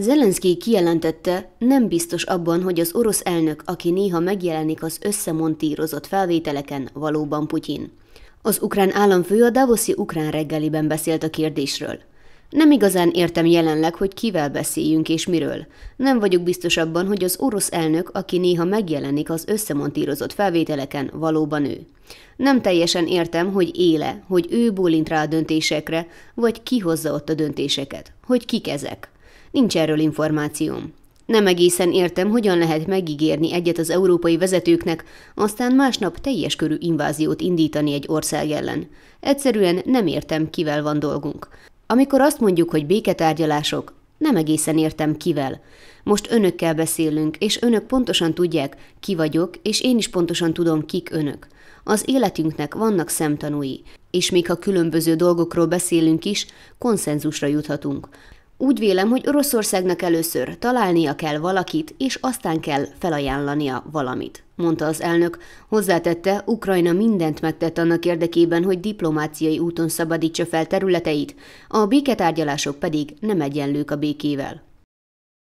Zelenszky kijelentette, nem biztos abban, hogy az orosz elnök, aki néha megjelenik az összemontírozott felvételeken, valóban Putyin. Az ukrán államfő a Davoszi ukrán reggeliben beszélt a kérdésről. Nem igazán értem jelenleg, hogy kivel beszéljünk és miről. Nem vagyok biztos abban, hogy az orosz elnök, aki néha megjelenik az összemontírozott felvételeken, valóban ő. Nem teljesen értem, hogy éle, hogy ő bólint rá a döntésekre, vagy ki hozza ott a döntéseket, hogy kik ezek. Nincs erről információm. Nem egészen értem, hogyan lehet megígérni egyet az európai vezetőknek, aztán másnap teljes körű inváziót indítani egy ország ellen. Egyszerűen nem értem, kivel van dolgunk. Amikor azt mondjuk, hogy béketárgyalások, nem egészen értem kivel. Most önökkel beszélünk, és önök pontosan tudják, ki vagyok, és én is pontosan tudom, kik önök. Az életünknek vannak szemtanúi, és még ha különböző dolgokról beszélünk is, konszenzusra juthatunk. Úgy vélem, hogy Oroszországnak először találnia kell valakit, és aztán kell felajánlania valamit, mondta az elnök. Hozzátette, Ukrajna mindent megtett annak érdekében, hogy diplomáciai úton szabadítsa fel területeit, a béketárgyalások pedig nem egyenlők a békével.